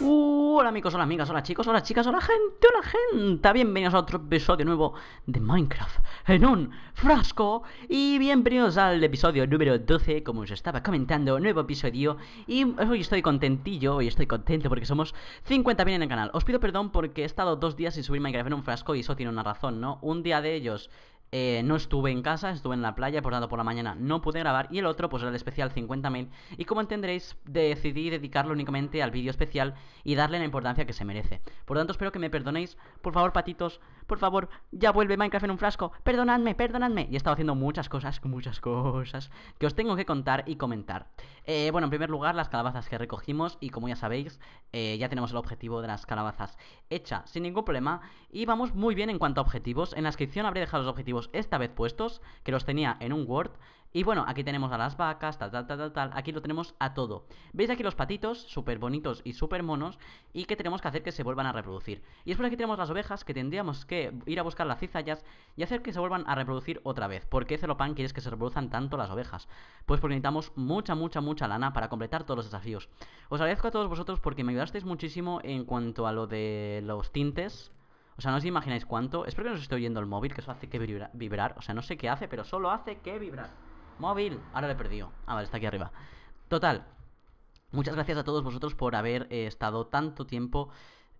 hola amigos, hola amigas, hola chicos, hola chicas, hola gente, hola gente. Bienvenidos a otro episodio nuevo de Minecraft en un frasco. Y bienvenidos al episodio número 12, como os estaba comentando, nuevo episodio. Y hoy estoy contentillo, hoy estoy contento porque somos 50.000 en el canal. Os pido perdón porque he estado dos días sin subir Minecraft en un frasco y eso tiene una razón, ¿no? Un día de ellos eh, no estuve en casa, estuve en la playa, por tanto por la mañana no pude grabar. Y el otro, pues era el especial 50.000. Y como entenderéis, decidí dedicarlo únicamente al vídeo especial y darle la importancia que se merece. Por tanto, espero que me perdonéis. Por favor, patitos, por favor, ya vuelve Minecraft en un frasco, perdonadme, perdonadme. Y he estado haciendo muchas cosas, muchas cosas que os tengo que contar y comentar. Eh, bueno, en primer lugar, las calabazas que recogimos y como ya sabéis, eh, ya tenemos el objetivo de las calabazas hecha sin ningún problema y vamos muy bien en cuanto a objetivos. En la descripción habré dejado los objetivos esta vez puestos, que los tenía en un Word y bueno, aquí tenemos a las vacas, tal, tal, tal, tal, tal. Aquí lo tenemos a todo. ¿Veis aquí los patitos? Súper bonitos y súper monos. Y que tenemos que hacer que se vuelvan a reproducir. Y después aquí tenemos las ovejas que tendríamos que ir a buscar las cizallas y hacer que se vuelvan a reproducir otra vez. ¿Por qué Celopan quieres que se reproduzcan tanto las ovejas? Pues porque necesitamos mucha, mucha, mucha lana para completar todos los desafíos. Os agradezco a todos vosotros porque me ayudasteis muchísimo en cuanto a lo de los tintes. O sea, no os imagináis cuánto. Espero que no os esté oyendo el móvil, que eso hace que vibrar. O sea, no sé qué hace, pero solo hace que vibrar. Móvil. Ahora le he perdido. Ah, vale, está aquí arriba. Total. Muchas gracias a todos vosotros por haber eh, estado tanto tiempo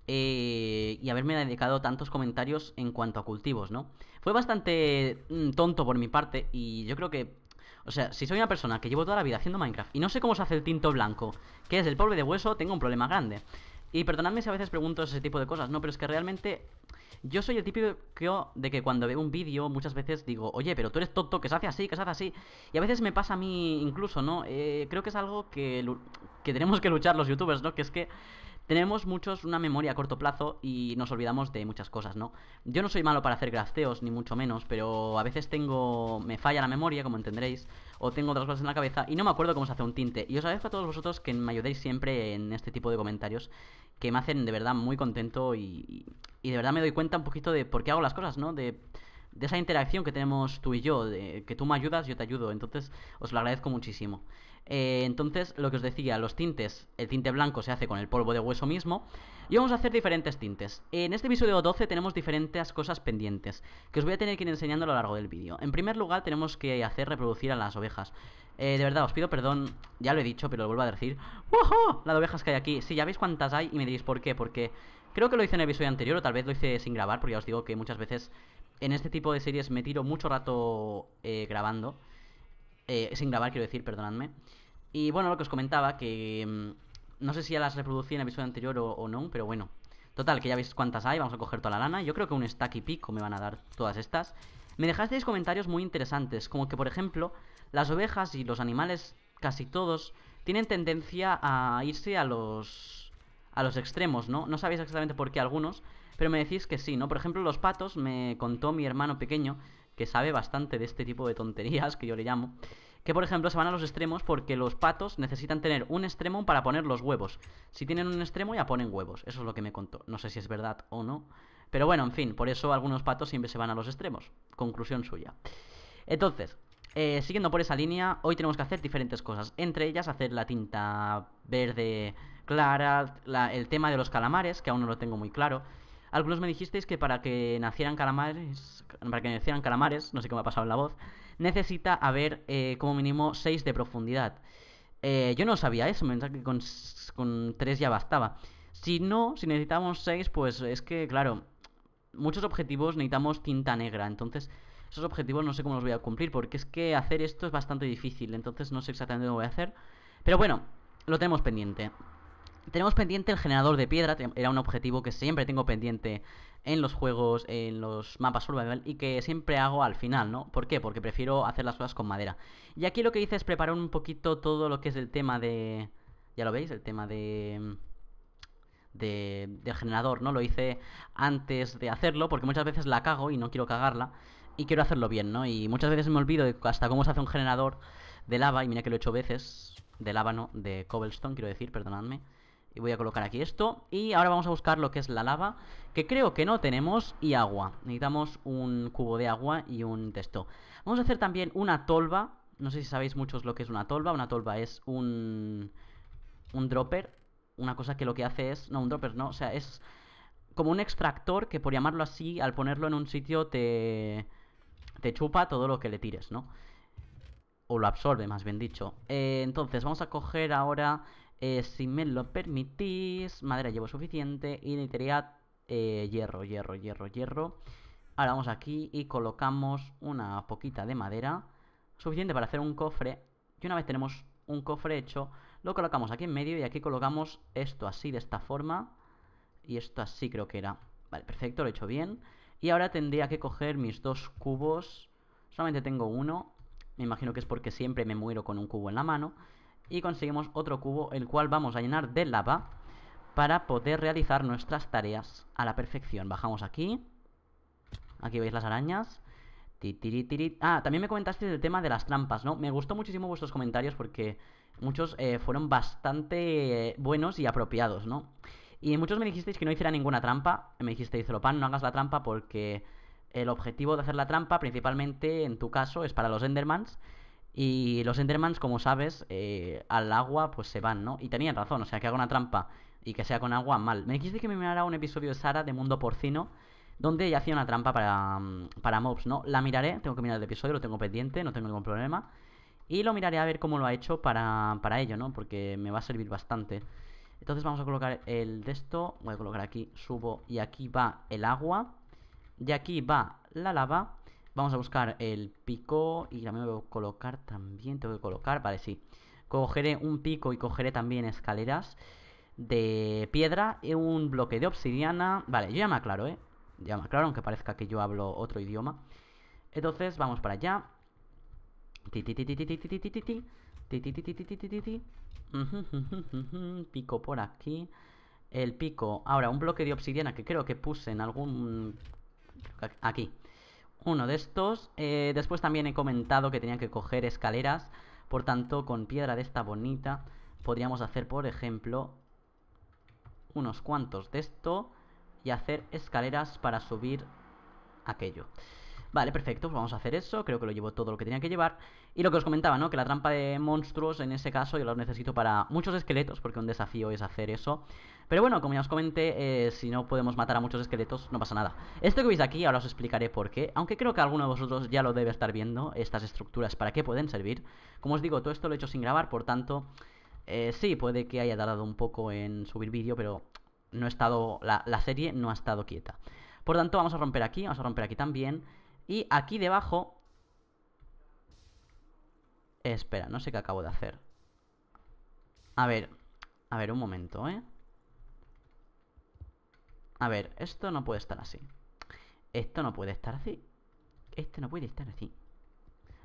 eh, y haberme dedicado tantos comentarios en cuanto a cultivos, ¿no? Fue bastante mm, tonto por mi parte y yo creo que... O sea, si soy una persona que llevo toda la vida haciendo Minecraft y no sé cómo se hace el tinto blanco, que es el polvo de hueso, tengo un problema grande. Y perdonadme si a veces pregunto ese tipo de cosas, ¿no? Pero es que realmente yo soy el típico de que cuando veo un vídeo muchas veces digo, oye, pero tú eres tonto, que se hace así, que se hace así. Y a veces me pasa a mí incluso, ¿no? Eh, creo que es algo que, que tenemos que luchar los youtubers, ¿no? Que es que tenemos muchos una memoria a corto plazo y nos olvidamos de muchas cosas, ¿no? Yo no soy malo para hacer grafteos, ni mucho menos, pero a veces tengo. me falla la memoria, como entenderéis, o tengo otras cosas en la cabeza y no me acuerdo cómo se hace un tinte. Y os agradezco a todos vosotros que me ayudéis siempre en este tipo de comentarios que me hacen de verdad muy contento y, de verdad me doy cuenta un poquito de por qué hago las cosas, ¿no? De, de esa interacción que tenemos tú y yo, de que tú me ayudas, yo te ayudo. Entonces, os lo agradezco muchísimo. Eh, entonces, lo que os decía, los tintes, el tinte blanco se hace con el polvo de hueso mismo. Y vamos a hacer diferentes tintes. En este episodio 12 tenemos diferentes cosas pendientes, que os voy a tener que ir enseñando a lo largo del vídeo. En primer lugar, tenemos que hacer reproducir a las ovejas. Eh, de verdad, os pido perdón, ya lo he dicho, pero lo vuelvo a decir. ¡Wow! Las ovejas que hay aquí. Si ya veis cuántas hay y me diréis por qué. Porque creo que lo hice en el episodio anterior o tal vez lo hice sin grabar, porque ya os digo que muchas veces en este tipo de series me tiro mucho rato eh, grabando. Eh, sin grabar, quiero decir, perdonadme. Y bueno, lo que os comentaba, que mm, no sé si ya las reproducí en el episodio anterior o, o, no, pero bueno. Total, que ya veis cuántas hay, vamos a coger toda la lana. Yo creo que un stack y pico me van a dar todas estas. Me dejasteis comentarios muy interesantes, como que por ejemplo, las ovejas y los animales, casi todos, tienen tendencia a irse a los, a los extremos, ¿no? No sabéis exactamente por qué algunos, pero me decís que sí, ¿no? Por ejemplo, los patos, me contó mi hermano pequeño, que sabe bastante de este tipo de tonterías que yo le llamo, que por ejemplo se van a los extremos porque los patos necesitan tener un extremo para poner los huevos. Si tienen un extremo ya ponen huevos, eso es lo que me contó. No sé si es verdad o no, pero bueno, en fin, por eso algunos patos siempre se van a los extremos. Conclusión suya. Entonces, eh, siguiendo por esa línea, hoy tenemos que hacer diferentes cosas. Entre ellas, hacer la tinta verde clara, el tema de los calamares, que aún no lo tengo muy claro. Algunos me dijisteis que para que nacieran calamares, para que nacieran calamares, no sé qué me ha pasado en la voz, necesita haber eh, como mínimo 6 de profundidad. Eh, yo no sabía eso, me pensaba que con, 3 ya bastaba. Si no, si necesitamos 6, pues es que, claro, muchos objetivos necesitamos tinta negra, entonces esos objetivos no sé cómo los voy a cumplir, porque es que hacer esto es bastante difícil, entonces no sé exactamente cómo voy a hacer. Pero bueno, lo tenemos pendiente. Tenemos pendiente el generador de piedra, era un objetivo que siempre tengo pendiente en los juegos, en los mapas survival y que siempre hago al final, ¿no? ¿Por qué? Porque prefiero hacer las cosas con madera. Y aquí lo que hice es preparar un poquito todo lo que es el tema de... Ya lo veis, el tema de... Mm, de, del generador, ¿no? Lo hice antes de hacerlo porque muchas veces la cago y no quiero cagarla y quiero hacerlo bien, ¿no? Y muchas veces me olvido de hasta cómo se hace un generador de lava y mira que lo he hecho veces, de lava, ¿no? De cobblestone, quiero decir, perdonadme. Y voy a colocar aquí esto. Y ahora vamos a buscar lo que es la lava, que creo que no tenemos, y agua. Necesitamos un cubo de agua y un texto. Vamos a hacer también una tolva. No sé si sabéis muchos lo que es una tolva. Una tolva es un... un dropper. Una cosa que lo que hace es... No, un dropper no. O sea, es como un extractor que por llamarlo así, al ponerlo en un sitio te... Te chupa todo lo que le tires, ¿no? O lo absorbe, más bien dicho. Eh, entonces, vamos a coger ahora eh, si me lo permitís, madera llevo suficiente y necesitaría eh, hierro, hierro, hierro, hierro. Ahora vamos aquí y colocamos una poquita de madera, suficiente para hacer un cofre. Y una vez tenemos un cofre hecho, lo colocamos aquí en medio y aquí colocamos esto así, de esta forma. Y esto así creo que era. Vale, perfecto, lo he hecho bien. Y ahora tendría que coger mis dos cubos. Solamente tengo uno. Me imagino que es porque siempre me muero con un cubo en la mano y conseguimos otro cubo, el cual vamos a llenar de lava para poder realizar nuestras tareas a la perfección. Bajamos aquí. Aquí veis las arañas. Ah, también me comentasteis el tema de las trampas, ¿no? Me gustó muchísimo vuestros comentarios porque muchos eh, fueron bastante eh, buenos y apropiados, ¿no? Y muchos me dijisteis que no hiciera ninguna trampa. Me dijisteis, pan no hagas la trampa porque el objetivo de hacer la trampa, principalmente en tu caso, es para los Endermans. Y los Endermans, como sabes, eh, al agua pues se van, ¿no? Y tenían razón, o sea, que haga una trampa y que sea con agua, mal. Me dijiste que me mirara un episodio de Sara de Mundo Porcino, donde ella hacía una trampa para, mm, para mobs, ¿no? La miraré, tengo que mirar el episodio, lo tengo pendiente, no tengo ningún problema. Y lo miraré a ver cómo lo ha hecho para, para ello, ¿no? Porque me va a servir bastante. Entonces vamos a colocar el de esto, voy a colocar aquí, subo y aquí va el agua. Y aquí va la lava. Vamos a buscar el pico y también voy a colocar también, tengo que colocar, vale, sí. Cogeré un pico y cogeré también escaleras de piedra y un bloque de obsidiana. Vale, yo ya me aclaro, ¿eh? Ya me aclaro, aunque parezca que yo hablo otro idioma. Entonces, vamos para allá. Pico por aquí. El pico. Ahora, un bloque de obsidiana que creo que puse en algún... Aquí uno de estos. Eh, después también he comentado que tenía que coger escaleras. Por tanto, con piedra de esta bonita podríamos hacer, por ejemplo, unos cuantos de esto y hacer escaleras para subir aquello. Vale, perfecto, pues vamos a hacer eso, creo que lo llevo todo lo que tenía que llevar. Y lo que os comentaba, ¿no? Que la trampa de monstruos, en ese caso, yo la necesito para muchos esqueletos, porque un desafío es hacer eso. Pero bueno, como ya os comenté, eh, si no podemos matar a muchos esqueletos, no pasa nada. Esto que veis aquí, ahora os explicaré por qué, aunque creo que alguno de vosotros ya lo debe estar viendo, estas estructuras, para qué pueden servir. Como os digo, todo esto lo he hecho sin grabar, por tanto... Eh, sí, puede que haya tardado un poco en subir vídeo, pero no he estado, la, la, serie no ha estado quieta. Por tanto, vamos a romper aquí, vamos a romper aquí también. Y aquí debajo... Espera, no sé qué acabo de hacer. A ver, a ver, un momento, ¿eh? A ver, esto no puede estar así. Esto no puede estar así. Este no puede estar así.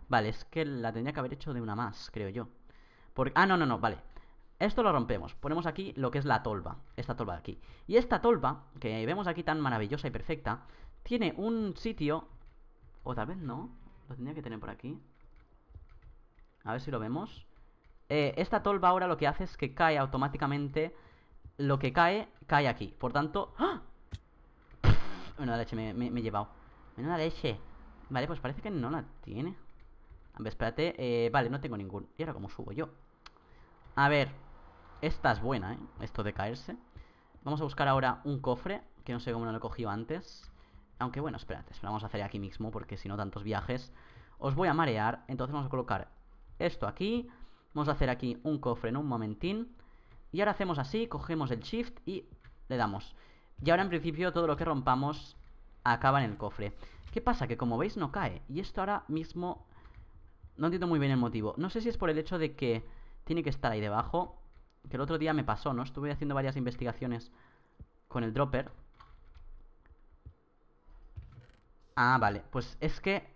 Vale, es que la tendría que haber hecho de una más, creo yo. Porque... Ah, no, no, no, vale. Esto lo rompemos. Ponemos aquí lo que es la tolva. Esta tolva de aquí. Y esta tolva, que vemos aquí tan maravillosa y perfecta, tiene un sitio o tal vez no. Lo tenía que tener por aquí. A ver si lo vemos. Eh, esta tolva ahora lo que hace es que cae automáticamente. Lo que cae, cae aquí. Por tanto... ¡Ah! Menuda leche me, he llevado. Menuda leche. Vale, pues parece que no la tiene. A ver, espérate. Eh, vale, no tengo ningún. ¿Y ahora cómo subo yo? A ver. Esta es buena, ¿eh? Esto de caerse. Vamos a buscar ahora un cofre. Que no sé cómo no lo he cogido antes. Aunque bueno, espérate, espera, vamos a hacer aquí mismo porque si no tantos viajes os voy a marear. Entonces vamos a colocar esto aquí. Vamos a hacer aquí un cofre en un momentín. Y ahora hacemos así, cogemos el shift y le damos. Y ahora en principio todo lo que rompamos acaba en el cofre. ¿Qué pasa? Que como veis no cae. Y esto ahora mismo no entiendo muy bien el motivo. No sé si es por el hecho de que tiene que estar ahí debajo. Que el otro día me pasó, ¿no? Estuve haciendo varias investigaciones con el dropper. Ah, vale. Pues es que...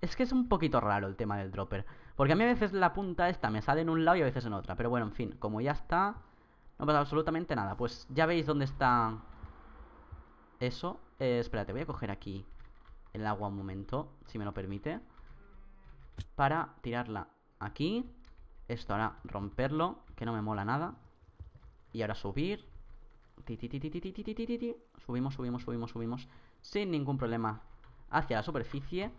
Es que es un poquito raro el tema del dropper. Porque a mí a veces la punta esta me sale en un lado y a veces en otra. Pero bueno, en fin, como ya está... No pasa absolutamente nada. Pues ya veis dónde está... Eso. Eh, espérate, voy a coger aquí el agua un momento, si me lo permite. Para tirarla aquí. Esto ahora romperlo, que no me mola nada. Y ahora subir. Subimos, subimos, subimos, subimos sin ningún problema hacia la superficie.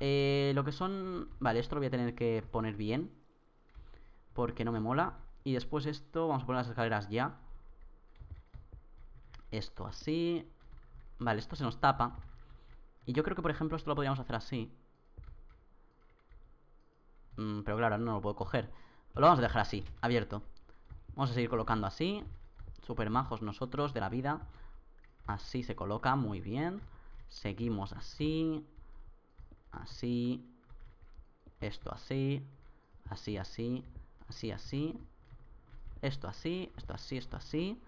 Eh, lo que son... Vale, esto lo voy a tener que poner bien. Porque no me mola. Y después esto, vamos a poner las escaleras ya. Esto así. Vale, esto se nos tapa. Y yo creo que, por ejemplo, esto lo podríamos hacer así. Mm, pero claro, no lo puedo coger. Lo vamos a dejar así, abierto. Vamos a seguir colocando así. Super majos nosotros, de la vida. Así se coloca, muy bien. Seguimos así. Así. Esto así. Así, así. Así, así. Esto así. Esto así, esto así.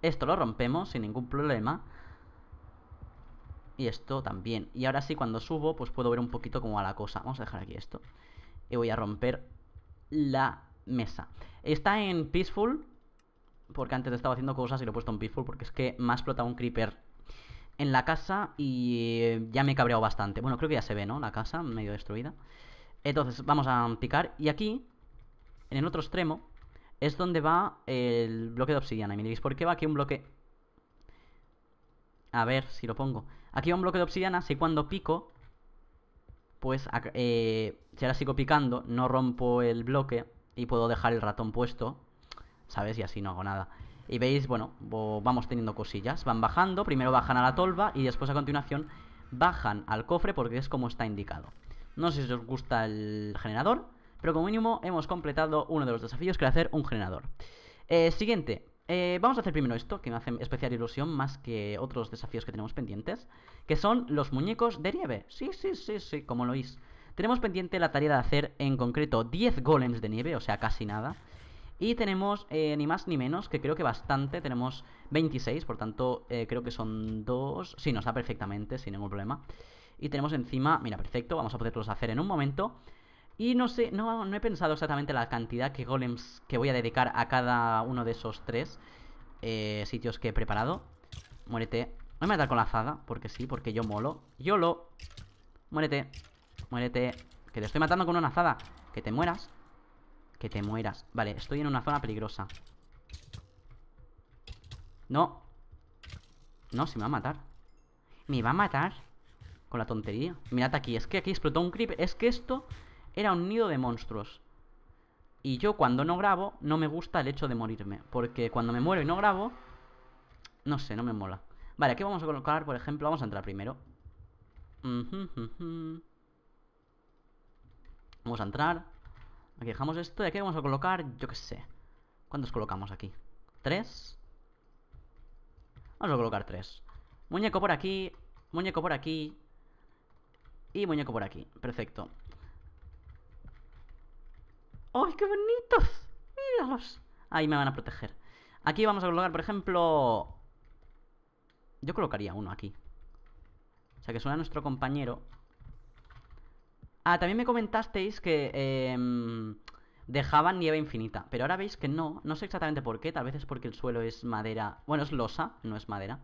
Esto lo rompemos sin ningún problema. Y esto también. Y ahora sí, cuando subo, pues puedo ver un poquito cómo va la cosa. Vamos a dejar aquí esto. Y voy a romper la mesa. Está en Peaceful, porque antes estaba haciendo cosas y lo he puesto en Peaceful porque es que me ha explotado un creeper en la casa y eh, ya me he cabreado bastante. Bueno, creo que ya se ve, ¿no? La casa medio destruida. Entonces, vamos a picar. Y aquí, en el otro extremo, es donde va el bloque de obsidiana. Y me diréis, ¿por qué va aquí un bloque? A ver si lo pongo. Aquí va un bloque de obsidiana, si cuando pico, pues eh, si ahora sigo picando, no rompo el bloque y puedo dejar el ratón puesto ¿sabes? Y así no hago nada. Y veis, bueno, vamos teniendo cosillas. Van bajando, primero bajan a la tolva y después a continuación bajan al cofre porque es como está indicado. No sé si os gusta el generador, pero como mínimo hemos completado uno de los desafíos que era hacer un generador. Eh, siguiente, eh, vamos a hacer primero esto, que me hace especial ilusión más que otros desafíos que tenemos pendientes, que son los muñecos de nieve. Sí, sí, sí, sí, como lo oís. Tenemos pendiente la tarea de hacer en concreto 10 golems de nieve, o sea, casi nada. Y tenemos eh, ni más ni menos, que creo que bastante, tenemos 26, por tanto eh, creo que son dos. Sí, nos da perfectamente, sin ningún problema. Y tenemos encima, mira, perfecto, vamos a poderlos hacer en un momento. Y no sé, no, no he pensado exactamente la cantidad que golems que voy a dedicar a cada uno de esos tres eh, sitios que he preparado. Muérete. voy a matar con la azada, porque sí, porque yo molo. YOLO. Muérete. Muérete. Que te estoy matando con una azada. Que te mueras. Que te mueras Vale, estoy en una zona peligrosa No No, se me va a matar Me va a matar Con la tontería Mirad aquí, es que aquí explotó un creeper Es que esto era un nido de monstruos Y yo cuando no grabo No me gusta el hecho de morirme Porque cuando me muero y no grabo No sé, no me mola Vale, aquí vamos a colocar, por ejemplo Vamos a entrar primero Vamos a entrar Aquí dejamos esto y aquí vamos a colocar, yo qué sé. ¿Cuántos colocamos aquí? ¿Tres? Vamos a colocar tres. Muñeco por aquí, muñeco por aquí y muñeco por aquí. Perfecto. ¡Ay, qué bonitos! ¡Míralos! Ahí me van a proteger. Aquí vamos a colocar, por ejemplo... Yo colocaría uno aquí. O sea, que suena nuestro compañero Ah, también me comentasteis que em, dejaban nieve infinita, pero ahora veis que no, no sé exactamente por qué, tal vez es porque el suelo es madera, bueno, es losa, no es madera.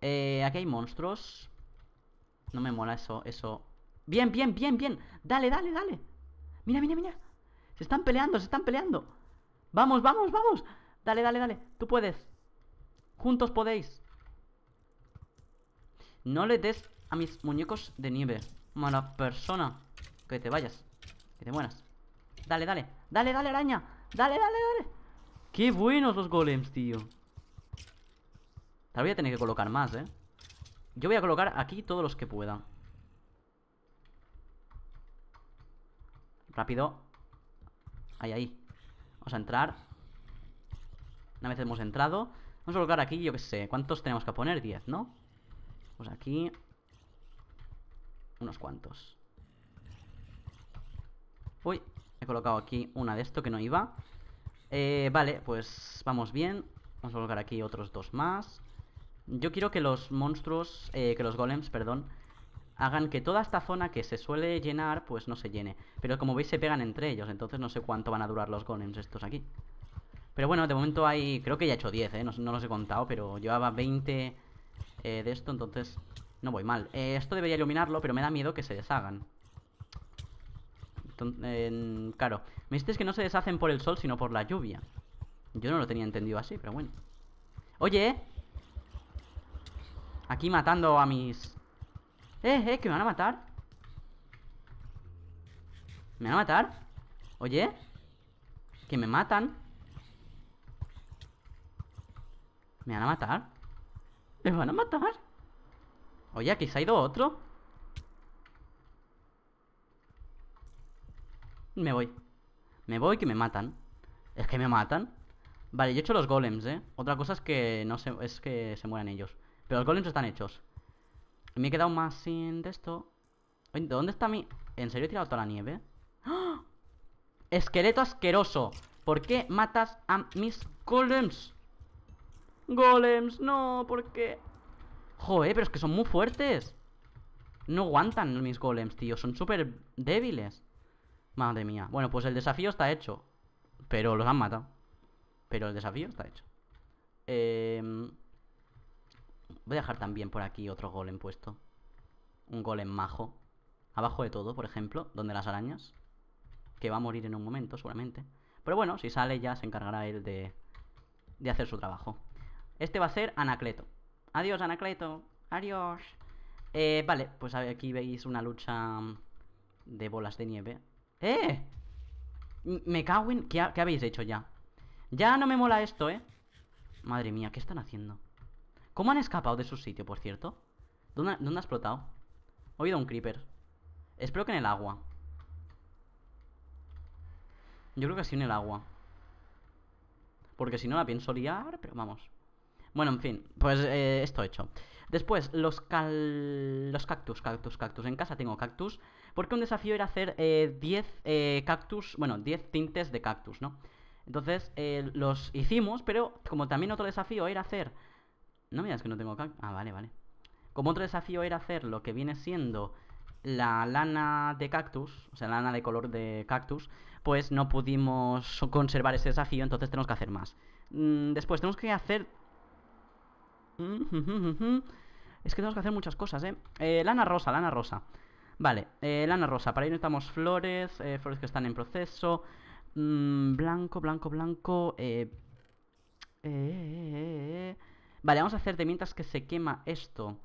Eh, aquí hay monstruos. No me mola eso, eso. Bien, bien, bien, bien. Dale, dale, dale. Mira, mira, mira. Se están peleando, se están peleando. Vamos, vamos, vamos. Dale, dale, dale. Tú puedes. Juntos podéis. No le des a mis muñecos de nieve. Mala persona. Que te vayas. Que te mueras. Dale, dale. Dale, dale, araña. Dale, dale, dale. Qué buenos los golems, tío. Tal vez voy a tener que colocar más, ¿eh? Yo voy a colocar aquí todos los que pueda. Rápido. Ahí, ahí. Vamos a entrar. Una vez hemos entrado. Vamos a colocar aquí, yo qué sé. ¿Cuántos tenemos que poner? 10, ¿no? Pues aquí. Unos cuantos. Uy, he colocado aquí una de esto que no iba. Eh, vale, pues vamos bien. Vamos a colocar aquí otros dos más. Yo quiero que los monstruos, eh, que los golems, perdón, hagan que toda esta zona que se suele llenar, pues no se llene. Pero como veis se pegan entre ellos, entonces no sé cuánto van a durar los golems estos aquí. Pero bueno, de momento hay... Creo que ya he hecho 10, ¿eh? No, los he contado, pero llevaba 20 eh, de esto, entonces no voy mal. esto debería iluminarlo, pero me da miedo que se deshagan claro, me dices que no se deshacen por el sol, sino por la lluvia. Yo no lo tenía entendido así, pero bueno. Oye, ¿eh? aquí matando a mis... Eh, eh, que me van a matar. ¿Me van a matar? Oye, que me matan. ¿Me van a matar? ¿Me van a matar? Oye, aquí se ha ido otro. me voy. Me voy que me matan. Es que me matan. Vale, yo he hecho los golems, ¿eh? Otra cosa es que no se, es que se mueran ellos. Pero los golems están hechos. Me he quedado más sin de esto. ¿dónde está mi...? ¿En serio he tirado toda la nieve? ¡Ah! Esqueleto asqueroso. ¿Por qué matas a mis golems? Golems, no, ¿por qué? Joder, pero es que son muy fuertes. No aguantan mis golems, tío. Son súper débiles. Madre mía. Bueno, pues el desafío está hecho. Pero los han matado. Pero el desafío está hecho. Eh... Voy a dejar también por aquí otro golem puesto. Un golem majo. Abajo de todo, por ejemplo, donde las arañas. Que va a morir en un momento, seguramente. Pero bueno, si sale ya se encargará él de, de hacer su trabajo. Este va a ser Anacleto. Adiós, Anacleto. Adiós. Eh, vale, pues aquí veis una lucha de bolas de nieve ¡Eh! Me cago en... ¿Qué, habéis hecho ya? Ya no me mola esto, ¿eh? Madre mía, ¿qué están haciendo? ¿Cómo han escapado de su sitio, por cierto? ¿Dónde, ha explotado? He oído un creeper. Espero que en el agua. Yo creo que así en el agua. Porque si no la pienso liar, pero vamos. Bueno, en fin, pues esto eh, esto hecho. Después, los los cactus, cactus, cactus. En casa tengo cactus. Porque un desafío era hacer 10 eh, eh, cactus, bueno, 10 tintes de cactus, ¿no? Entonces eh, los hicimos, pero como también otro desafío era hacer... No mira, es que no tengo cactus. Ah, vale, vale. Como otro desafío era hacer lo que viene siendo la lana de cactus, o sea, la lana de color de cactus, pues no pudimos conservar ese desafío, entonces tenemos que hacer más. Mm, después tenemos que hacer... Es que tenemos que hacer muchas cosas, ¿eh? ¿eh? Lana rosa, lana rosa. Vale, eh, lana rosa. Para ahí necesitamos flores, eh, flores que están en proceso. Mm, blanco, blanco, blanco. Eh, vale, vamos a hacer de mientras que se quema esto.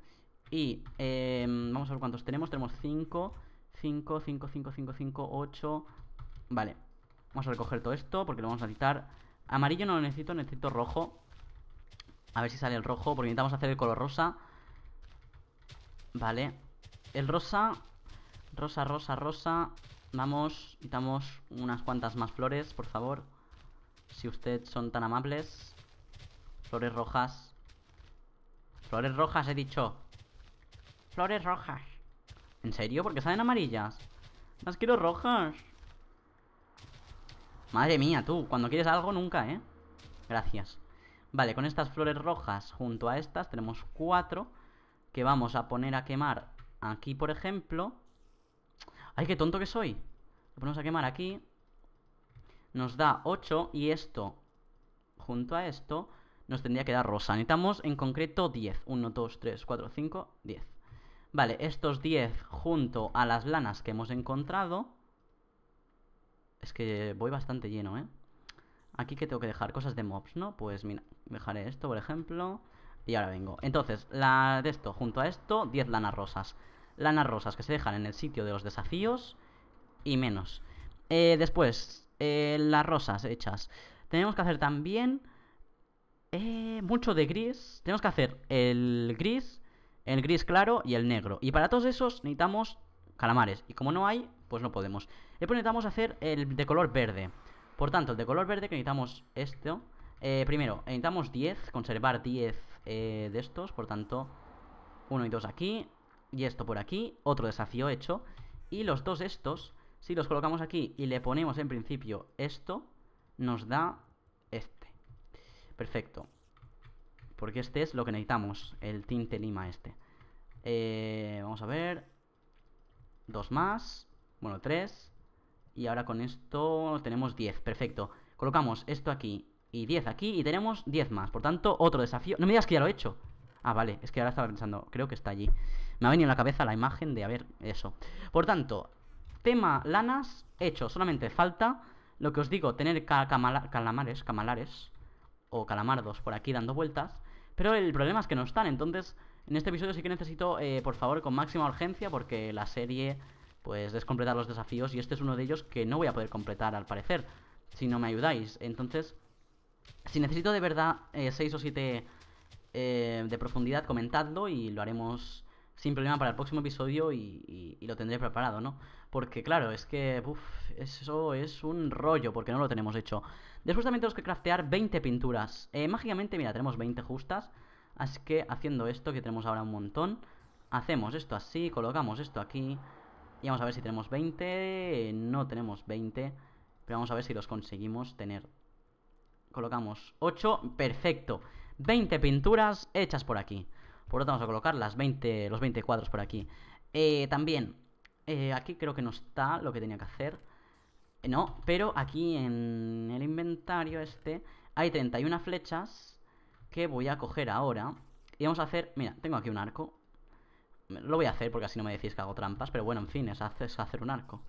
Y em, vamos a ver cuántos tenemos. Tenemos 5, 5, 5, 5, 5, 5, 8. Vale, vamos a recoger todo esto porque lo vamos a necesitar. Amarillo no lo necesito, necesito rojo. A ver si sale el rojo, porque necesitamos hacer el color rosa. Vale. El rosa Rosa, rosa, rosa. Vamos, quitamos unas cuantas más flores, por favor. Si ustedes son tan amables. Flores rojas. Flores rojas, he dicho. Flores rojas. ¿En serio? ¿Por qué salen amarillas? Las quiero rojas. Madre mía, tú. Cuando quieres algo, nunca, ¿eh? Gracias. Vale, con estas flores rojas junto a estas tenemos cuatro que vamos a poner a quemar aquí, por ejemplo. ¡Ay, qué tonto que soy! Lo ponemos a quemar aquí. Nos da 8 y esto, junto a esto, nos tendría que dar rosa. Necesitamos en concreto 10. 1, 2, 3, 4, 5, 10. Vale, estos 10 junto a las lanas que hemos encontrado. Es que voy bastante lleno, ¿eh? Aquí que tengo que dejar cosas de mobs, ¿no? Pues mira, dejaré esto, por ejemplo. Y ahora vengo. Entonces, la de esto junto a esto, 10 lanas rosas lanas rosas que se dejan en el sitio de los desafíos y menos. Eh, después, eh, las rosas hechas. Tenemos que hacer también eh, mucho de gris. Tenemos que hacer el gris, el gris claro y el negro. Y para todos esos necesitamos calamares. Y como no hay, pues no podemos. Después necesitamos hacer el de color verde. Por tanto, el de color verde que necesitamos esto. primero, necesitamos 10, conservar 10 de estos. Por tanto, 1 y 2 aquí, y esto por aquí, otro desafío hecho. Y los dos estos, si los colocamos aquí y le ponemos en principio esto, nos da este. Perfecto. Porque este es lo que necesitamos, el tinte lima este. Eh, vamos a ver. Dos más. Bueno, tres. Y ahora con esto tenemos diez, Perfecto. Colocamos esto aquí y diez aquí y tenemos diez más. Por tanto, otro desafío. No me digas que ya lo he hecho. Ah, vale, es que ahora estaba pensando, creo que está allí. Me ha venido a la cabeza la imagen de haber eso. Por tanto, tema lanas hecho, solamente falta lo que os digo, tener calamares, o calamardos por aquí dando vueltas, pero el problema es que no están, entonces en este episodio sí que necesito, eh, por favor, con máxima urgencia, porque la serie, pues, es completar los desafíos y este es uno de ellos que no voy a poder completar, al parecer, si no me ayudáis. Entonces, si necesito de verdad 6 eh, o 7 eh, de profundidad, comentadlo y lo haremos sin problema para el próximo episodio y, y, lo tendré preparado, ¿no? Porque claro, es que eso es un rollo porque no lo tenemos hecho. Después también tenemos que craftear 20 pinturas. Eh, mágicamente, mira, tenemos 20 justas. Así que haciendo esto, que tenemos ahora un montón, hacemos esto así, colocamos esto aquí. Y vamos a ver si tenemos 20. No tenemos 20. Pero vamos a ver si los conseguimos tener. Colocamos 8. Perfecto. 20 pinturas hechas por aquí. Por lo tanto, vamos a colocar las 20, los 20 cuadros por aquí. Eh, también, eh, aquí creo que no está lo que tenía que hacer. Eh, no, pero aquí en el inventario este hay 31 flechas que voy a coger ahora. Y vamos a hacer... Mira, tengo aquí un arco. Lo voy a hacer porque así no me decís que hago trampas. Pero bueno, en fin, es hacer, es hacer un arco.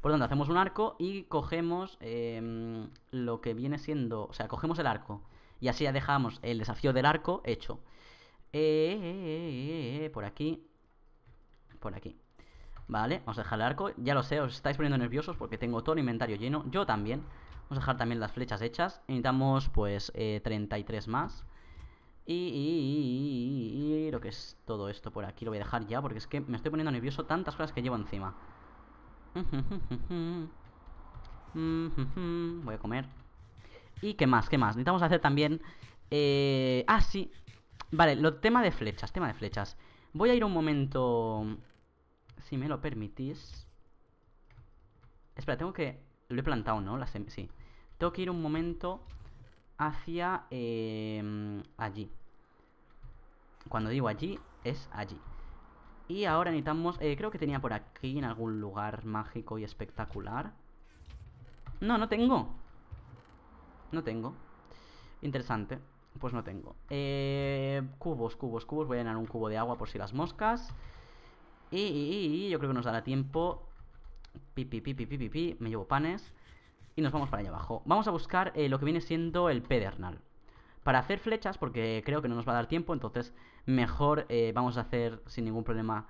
Por lo tanto, hacemos un arco y cogemos em, lo que viene siendo... O sea, cogemos el arco y así ya dejamos el desafío del arco hecho. Eh, eh, eh, por aquí. Por aquí. Vale, vamos a dejar el arco. Ya lo sé, os estáis poniendo nerviosos porque tengo todo el inventario lleno. Yo también. Vamos a dejar también las flechas hechas. Necesitamos, pues, 33 más. Y, y, lo que es todo esto por aquí lo voy a dejar ya porque es que me estoy poniendo nervioso tantas cosas que llevo encima. Voy a comer. ¿Y qué más? ¿Qué más? Necesitamos hacer también... Eh... Ah, sí. Vale, lo tema de flechas, tema de flechas. Voy a ir un momento... Si me lo permitís... Espera, tengo que... Lo he plantado, ¿no? La Sí. Tengo que ir un momento hacia... Eh... Allí. Cuando digo allí, es allí. Y ahora necesitamos... Eh, creo que tenía por aquí en algún lugar mágico y espectacular. No, no tengo. No tengo. Interesante. Pues no tengo. Eh, cubos, cubos, cubos. Voy a llenar un cubo de agua por si las moscas. Y, yo creo que nos dará tiempo. pi, pi, pi, Me llevo panes. Y nos vamos para allá abajo. Vamos a buscar eh, lo que viene siendo el pedernal. Para hacer flechas, porque creo que no nos va a dar tiempo, entonces mejor eh, vamos a hacer sin ningún problema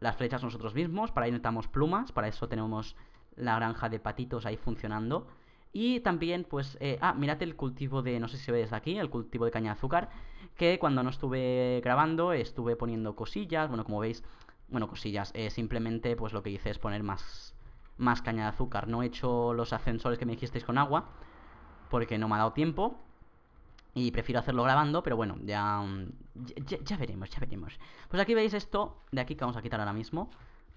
las flechas nosotros mismos. Para ahí necesitamos plumas, para eso tenemos la granja de patitos ahí funcionando. Y también, pues, eh, ah, mirad el cultivo de, no sé si se ve desde aquí, el cultivo de caña de azúcar, que cuando no estuve grabando estuve poniendo cosillas, bueno, como veis, bueno, cosillas, eh, simplemente pues lo que hice es poner más, más caña de azúcar. No he hecho los ascensores que me dijisteis con agua, porque no me ha dado tiempo, y prefiero hacerlo grabando, pero bueno, ya, mm, ya, veremos, ya veremos. Pues aquí veis esto, de aquí que vamos a quitar ahora mismo.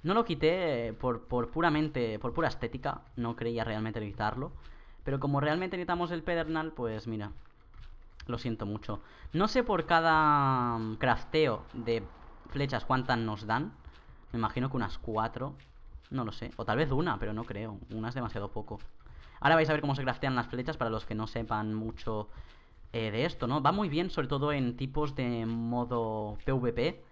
No lo quité eh, por, por puramente, por pura estética, no creía realmente quitarlo. Pero como realmente necesitamos el pedernal, pues mira. Lo siento mucho. No sé por cada mm, crafteo de flechas cuántas nos dan. Me imagino que unas cuatro. No lo sé. O tal vez una, pero no creo. Una es demasiado poco. Ahora vais a ver cómo se craftean las flechas para los que no sepan mucho eh, de esto, ¿no? Va muy bien, sobre todo en tipos de modo PvP,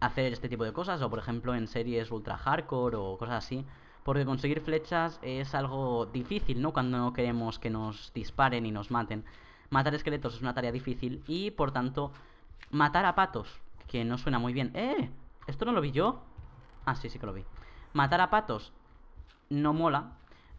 hacer este tipo de cosas. O por ejemplo en series ultra hardcore o cosas así porque conseguir flechas es algo difícil, ¿no? Cuando no queremos que nos disparen y nos maten. Matar esqueletos es una tarea difícil y, por tanto, matar a patos, que no suena muy bien. ¡Eh! ¿Esto no lo vi yo? Ah, sí, sí que lo vi. Matar a patos no mola,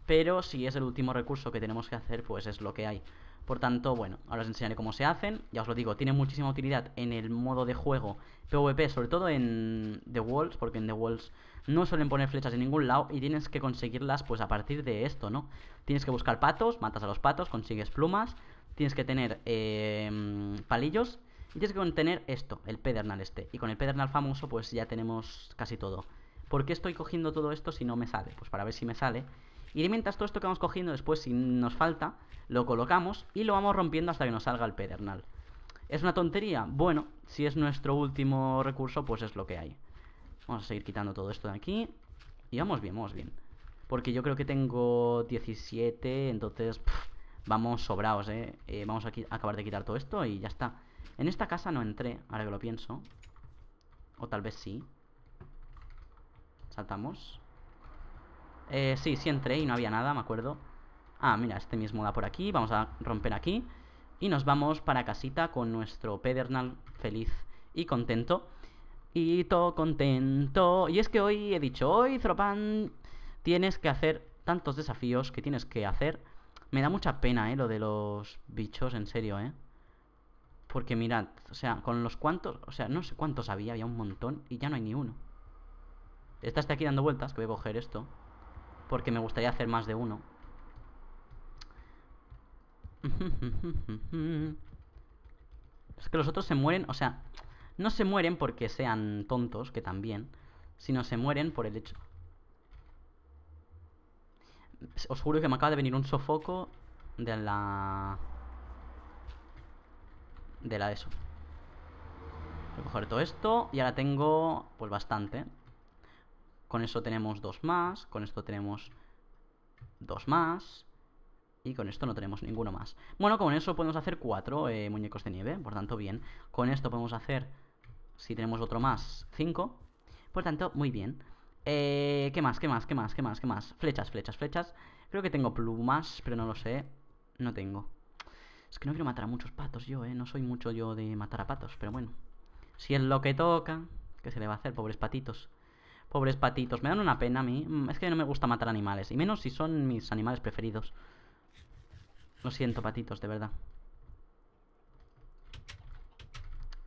pero si es el último recurso que tenemos que hacer, pues es lo que hay. Por tanto, bueno, ahora os enseñaré cómo se hacen. Ya os lo digo, tiene muchísima utilidad en el modo de juego PvP, sobre todo en The Walls, porque en The Walls no suelen poner flechas en ningún lado y tienes que conseguirlas pues a partir de esto, ¿no? Tienes que buscar patos, matas a los patos, consigues plumas, tienes que tener em, palillos y tienes que tener esto, el pedernal este. Y con el pedernal famoso pues ya tenemos casi todo. ¿Por qué estoy cogiendo todo esto si no me sale? Pues para ver si me sale y de mientras todo esto que vamos cogiendo después, si nos falta, lo colocamos y lo vamos rompiendo hasta que nos salga el pedernal. ¿Es una tontería? Bueno, si es nuestro último recurso, pues es lo que hay. Vamos a seguir quitando todo esto de aquí. Y vamos bien, vamos bien. Porque yo creo que tengo 17, entonces vamos sobrados, ¿eh? ¿eh? Vamos a acabar de quitar todo esto y ya está. En esta casa no entré, ahora que lo pienso. O tal vez sí. Saltamos. Eh, sí, sí entré y no había nada, me acuerdo. Ah, mira, este mismo da por aquí. Vamos a romper aquí. Y nos vamos para casita con nuestro Pedernal feliz y contento. Y todo contento. Y es que hoy he dicho, hoy Zropan, tienes que hacer tantos desafíos que tienes que hacer. Me da mucha pena, eh, lo de los bichos, en serio, eh. Porque mirad, o sea, con los cuantos, o sea, no sé cuántos había, había un montón y ya no hay ni uno. Está este aquí dando vueltas, que voy a coger esto porque me gustaría hacer más de uno. Es que los otros se mueren, o sea, no se mueren porque sean tontos, que también, sino se mueren por el hecho... Os juro que me acaba de venir un sofoco de la... De la ESO. Voy a coger todo esto y ahora tengo, pues, bastante. Con eso tenemos dos más, con esto tenemos dos más, y con esto no tenemos ninguno más. Bueno, con eso podemos hacer cuatro eh, muñecos de nieve, por tanto, bien. Con esto podemos hacer, si tenemos otro más, cinco. Por tanto, muy bien. Eh, ¿Qué más? ¿Qué más? ¿Qué más? ¿Qué más? ¿Qué más? Flechas, flechas, flechas. Creo que tengo plumas, pero no lo sé. No tengo. Es que no quiero matar a muchos patos yo, ¿eh? No soy mucho yo de matar a patos, pero bueno. Si es lo que toca, ¿qué se le va a hacer? Pobres patitos. Pobres patitos, me dan una pena a mí. Mm, es que no me gusta matar animales, y menos si son mis animales preferidos. Lo siento, patitos, de verdad.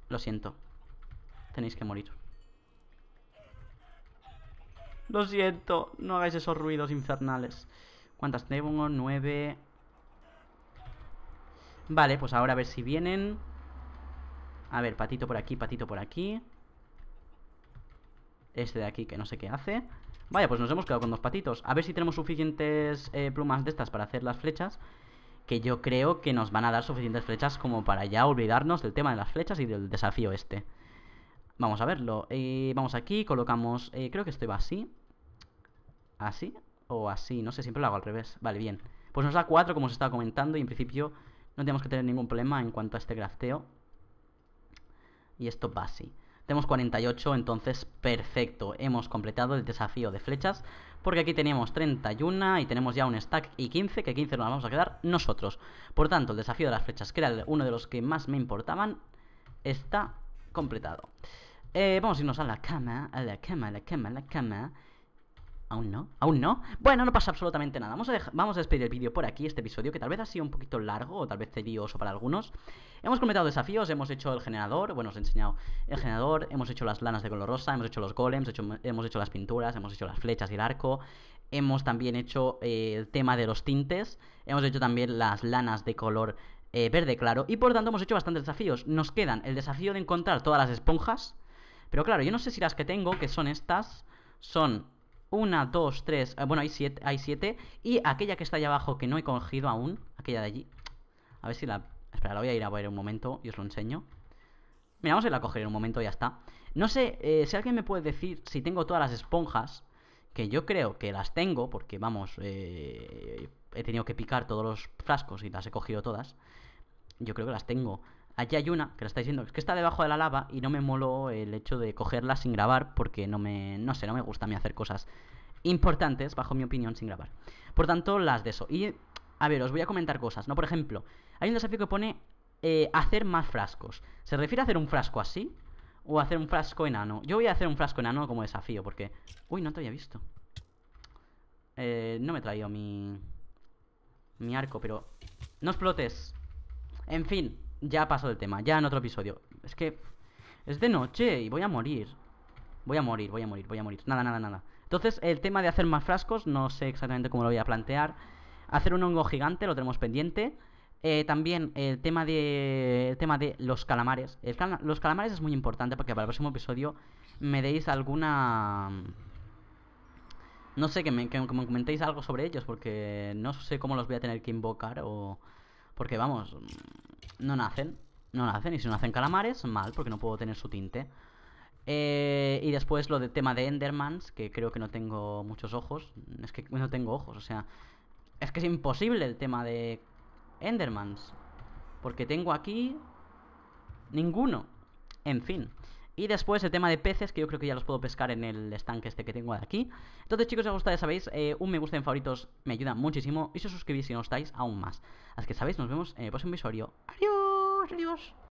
Lo siento. Tenéis que morir. Lo siento, no hagáis esos ruidos infernales. ¿Cuántas tengo? Nueve. Vale, pues ahora a ver si vienen. A ver, patito por aquí, patito por aquí este de aquí que no sé qué hace. Vaya, pues nos hemos quedado con dos patitos. A ver si tenemos suficientes eh, plumas de estas para hacer las flechas. Que yo creo que nos van a dar suficientes flechas como para ya olvidarnos del tema de las flechas y del desafío este. Vamos a verlo. vamos aquí, colocamos... Eh, creo que esto va así. Así o así. No sé, siempre lo hago al revés. Vale, bien. Pues nos da cuatro como os estaba comentando y en principio no tenemos que tener ningún problema en cuanto a este crafteo. Y esto va así. Tenemos 48, entonces perfecto. Hemos completado el desafío de flechas porque aquí teníamos 31 y tenemos ya un stack y 15, que 15 nos vamos a quedar nosotros. Por tanto, el desafío de las flechas, que era uno de los que más me importaban, está completado. Eh, vamos a irnos a la cama, a la cama, a la cama, a la cama. ¿Aún no? ¿Aún no? Bueno, no pasa absolutamente nada. Vamos a, vamos a despedir el vídeo por aquí, este episodio, que tal vez ha sido un poquito largo o tal vez tedioso para algunos. Hemos completado desafíos, hemos hecho el generador, bueno, os he enseñado el generador, hemos hecho las lanas de color rosa, hemos hecho los golems, hemos hecho las pinturas, hemos hecho las flechas y el arco, hemos también hecho eh, el tema de los tintes, hemos hecho también las lanas de color eh, verde claro, y por tanto hemos hecho bastantes desafíos. Nos quedan el desafío de encontrar todas las esponjas, pero claro, yo no sé si las que tengo, que son estas, son una, dos, tres. Eh, bueno, hay siete, hay siete. Y aquella que está allá abajo que no he cogido aún. Aquella de allí. A ver si la. Espera, la voy a ir a ver un momento y os lo enseño. Mira, vamos a ir a coger en un momento y ya está. No sé eh, si alguien me puede decir si tengo todas las esponjas. Que yo creo que las tengo, porque vamos, eh, he tenido que picar todos los frascos y las he cogido todas. Yo creo que las tengo. Allí hay una que la está diciendo, es que está debajo de la lava y no me molo el hecho de cogerla sin grabar porque no me, no sé, no me gusta a mí hacer cosas importantes, bajo mi opinión, sin grabar. Por tanto, las de eso. Y, a ver, os voy a comentar cosas, ¿no? Por ejemplo, hay un desafío que pone eh, hacer más frascos. ¿Se refiere a hacer un frasco así? ¿O hacer un frasco enano? Yo voy a hacer un frasco enano como desafío porque... Uy, no te había visto. Eh, no me he traído mi... Mi arco, pero... No explotes. En fin, ya pasó el tema, ya en otro episodio. Es que es de noche y voy a morir. Voy a morir, voy a morir, voy a morir. Nada, nada, nada. Entonces, el tema de hacer más frascos, no sé exactamente cómo lo voy a plantear. Hacer un hongo gigante, lo tenemos pendiente. Eh, también el tema de el tema de los calamares. los calamares es muy importante porque para el próximo episodio me deis alguna... No sé, me, que me comentéis algo sobre ellos porque no sé cómo los voy a tener que invocar o... Porque vamos, mm, no nacen. No nacen. Y si no hacen calamares, mal, porque no puedo tener su tinte. Eh, y después lo del tema de Endermans, que creo que no tengo muchos ojos. Es que no tengo ojos, o sea... Es que es imposible el tema de Endermans. Porque tengo aquí... Ninguno. En fin. Y después el tema de peces, que yo creo que ya los puedo pescar en el estanque este que tengo de aquí. Entonces, chicos, si os gusta, ya sabéis, eh, un me gusta en favoritos me ayuda muchísimo. Y si os suscribís si no estáis, aún más. Así que, sabéis, nos vemos en el próximo episodio. Adiós, adiós.